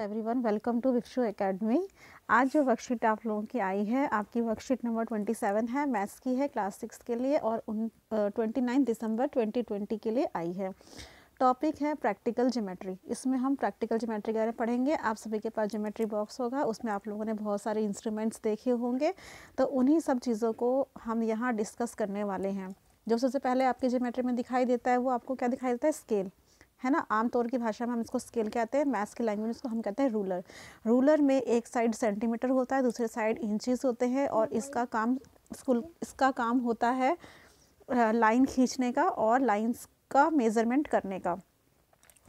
everyone welcome to Vikshu academy आज जो worksheet आप लोगों की आई है आपकी वर्कशीट नंबर ट्वेंटी सेवन है मैथ्स की है क्लास सिक्स के लिए और उन twenty nine December twenty twenty के लिए आई है टॉपिक है प्रैक्टिकल ज्योमेट्री इसमें हम प्रैक्टिकल ज्योमेट्री के बारे में पढ़ेंगे आप सभी के पास ज्योमेट्री बॉक्स होगा उसमें आप लोगों ने बहुत सारे इंस्ट्रूमेंट्स देखे होंगे तो उन्हीं सब चीज़ों को हम यहाँ डिस्कस करने वाले हैं जो सबसे पहले आपके ज्योमेट्री में दिखाई देता है वो आपको क्या दिखाई देता है स्केल है ना आमतौर की भाषा में हम इसको स्केल कहते हैं मैथ्स के लैंग्वेज इसको हम कहते हैं रूलर रूलर में एक साइड सेंटीमीटर होता है दूसरे साइड इंचज होते हैं और इसका काम स्कूल इसका काम होता है लाइन खींचने का और लाइंस का मेज़रमेंट करने का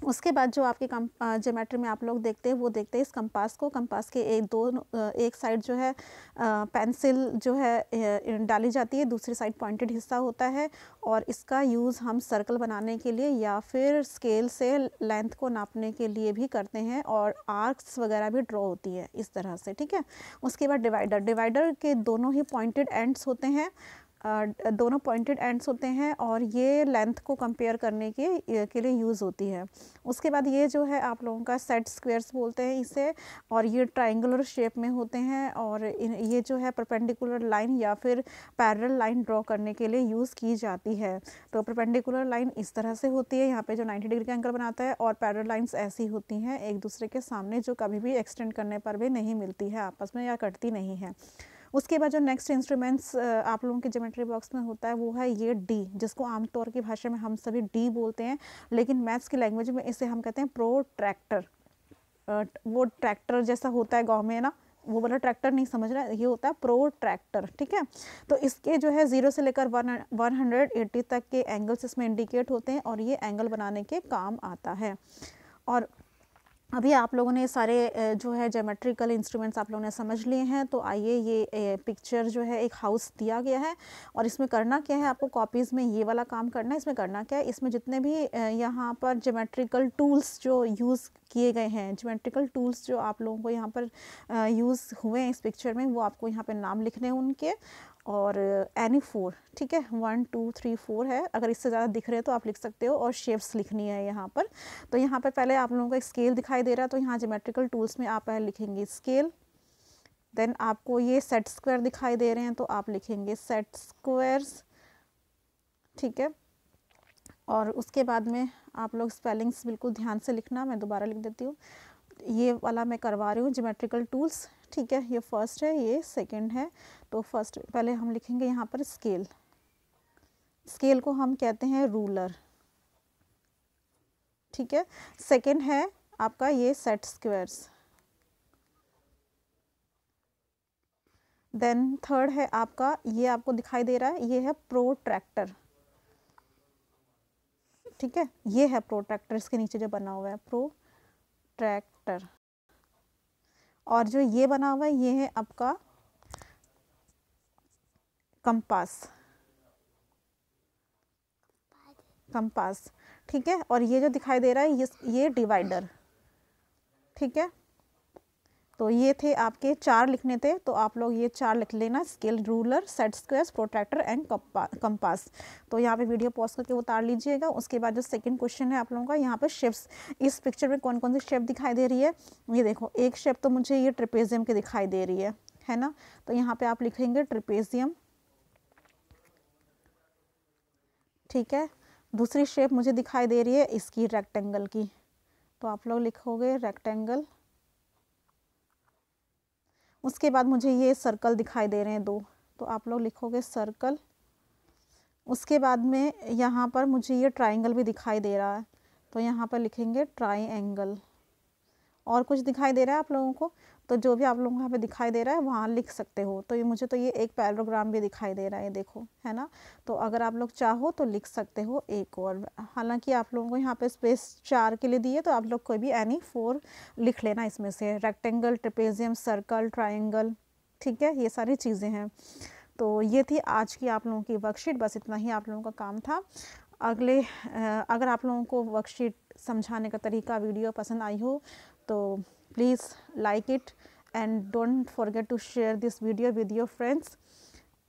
उसके बाद जो आपके कम जोमेट्री में आप लोग देखते हैं वो देखते हैं इस कंपास को कंपास के एक दो एक साइड जो है पेंसिल जो है डाली जाती है दूसरी साइड पॉइंटेड हिस्सा होता है और इसका यूज़ हम सर्कल बनाने के लिए या फिर स्केल से लेंथ को नापने के लिए भी करते हैं और आर्क्स वगैरह भी ड्रॉ होती है इस तरह से ठीक है उसके बाद डिवाइडर डिवाइडर के दोनों ही पॉइंटेड एंड्स होते हैं दोनों पॉइंटेड एंड्स होते हैं और ये लेंथ को कंपेयर करने के के लिए यूज़ होती है उसके बाद ये जो है आप लोगों का सेट स्क्वेयर्स बोलते हैं इसे और ये ट्राइंगर शेप में होते हैं और ये जो है परपेंडिकुलर लाइन या फिर पैरल लाइन ड्रॉ करने के लिए यूज़ की जाती है तो परपेंडिकुलर लाइन इस तरह से होती है यहाँ पर जो नाइन्टी डिग्री का एंगल बनाता है और पैरल लाइन्स ऐसी होती हैं एक दूसरे के सामने जो कभी भी एक्सटेंड करने पर भी नहीं मिलती है आपस में या कटती नहीं है उसके बाद जो नेक्स्ट इंस्ट्रूमेंट्स आप लोगों के जोमेट्री बॉक्स में होता है वो है ये डी जिसको आमतौर की भाषा में हम सभी डी बोलते हैं लेकिन मैथ्स की लैंग्वेज में इसे हम कहते हैं प्रो ट्रैक्टर वो ट्रैक्टर जैसा होता है गाँव में ना वो वाला ट्रैक्टर नहीं समझ रहा ये होता है प्रो ट्रैक्टर ठीक है तो इसके जो है ज़ीरो से लेकर वन वन हंड्रेड एट्टी तक के एंगल्स इसमें इंडिकेट होते हैं और ये एंगल बनाने के काम आता है और अभी आप लोगों ने सारे जो है जोमेट्रिकल इंस्ट्रूमेंट्स आप लोगों ने समझ लिए हैं तो आइए ये पिक्चर जो है एक हाउस दिया गया है और इसमें करना क्या है आपको कॉपीज़ में ये वाला काम करना है इसमें करना क्या है इसमें जितने भी यहाँ पर जोमेट्रिकल टूल्स जो यूज़ किए गए हैं जोमेट्रिकल टूल्स जो आप लोगों को यहाँ पर यूज़ हुए हैं इस पिक्चर में वो आपको यहाँ पर नाम लिखने हैं उनके और एनी फोर ठीक है वन टू थ्री फोर है अगर इससे ज़्यादा दिख रहे हैं तो आप लिख सकते हो और शेप्स लिखनी है यहाँ पर तो यहाँ पर पहले आप लोगों को एक स्केल दिखाई दे रहा है तो यहाँ जोमेट्रिकल टूल्स में आप पहले लिखेंगे स्केल देन आपको ये सेट स्क्वायर दिखाई दे रहे हैं तो आप लिखेंगे सेट स्क्वायर्स ठीक है और उसके बाद में आप लोग स्पेलिंग्स बिल्कुल ध्यान से लिखना मैं दोबारा लिख देती हूँ ये वाला मैं करवा रही हूँ जोमेट्रिकल टूल्स ठीक है ये फर्स्ट है ये सेकेंड है तो फर्स्ट पहले हम लिखेंगे यहाँ पर स्केल स्केल को हम कहते हैं रूलर ठीक है सेकेंड है आपका ये सेट स्क्वेयर्स देन थर्ड है आपका ये आपको दिखाई दे रहा है ये है प्रोट्रैक्टर ठीक है ये है प्रोट्रैक्टर इसके नीचे जो बना हुआ है प्रोट्रैक्टर और जो ये बना हुआ है ये है आपका कंपास कंपास ठीक है और ये जो दिखाई दे रहा है ये ये डिवाइडर ठीक है तो ये थे आपके चार लिखने थे तो आप लोग ये चार लिख लेना scale ruler set square protractor and compass तो यहाँ पे वीडियो पॉज करके उतार लीजिएगा उसके बाद जो सेकंड क्वेश्चन है आप लोगों का यहाँ पर शेप्स इस पिक्चर में कौन कौन सी शेप दिखाई दे रही है ये देखो एक शेप तो मुझे ये ट्रिपेजियम की दिखाई दे रही है है ना तो यहाँ पर आप लिखेंगे ट्रिपेजियम ठीक है दूसरी शेप मुझे दिखाई दे रही है इसकी रेक्टेंगल की तो आप लोग लिखोगे रेक्टेंगल उसके बाद मुझे ये सर्कल दिखाई दे रहे हैं दो तो आप लोग लिखोगे सर्कल उसके बाद में यहाँ पर मुझे ये ट्राइंगल भी दिखाई दे रहा है तो यहाँ पर लिखेंगे ट्राइंगल और कुछ दिखाई दे रहा है आप लोगों को तो जो भी आप लोगों को यहाँ पे दिखाई दे रहा है वहाँ लिख सकते हो तो ये मुझे तो ये एक पैरोग्राम भी दिखाई दे रहा है देखो है ना तो अगर आप लोग चाहो तो लिख सकते हो एक और हालांकि आप लोगों को यहाँ पे स्पेस चार के लिए दिए तो आप लोग कोई भी एनी फोर लिख लेना इसमें से रेक्टेंगल ट्रिपेजियम सर्कल ट्राइंगल ठीक है ये सारी चीज़ें हैं तो ये थी आज की आप लोगों की वर्कशीट बस इतना ही आप लोगों का काम था अगले अगर आप लोगों को वर्कशीट समझाने का तरीका वीडियो पसंद आई हो तो please like it and don't forget to share this video with your friends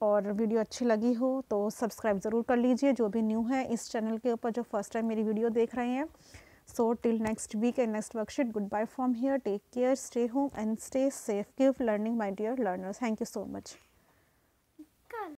और वीडियो अच्छी लगी हो तो सब्सक्राइब ज़रूर कर लीजिए जो भी न्यू है इस चैनल के ऊपर जो फर्स्ट टाइम मेरी वीडियो देख रहे हैं so till next week and next worksheet good bye from here take care stay home and stay safe give learning my dear learners thank you so much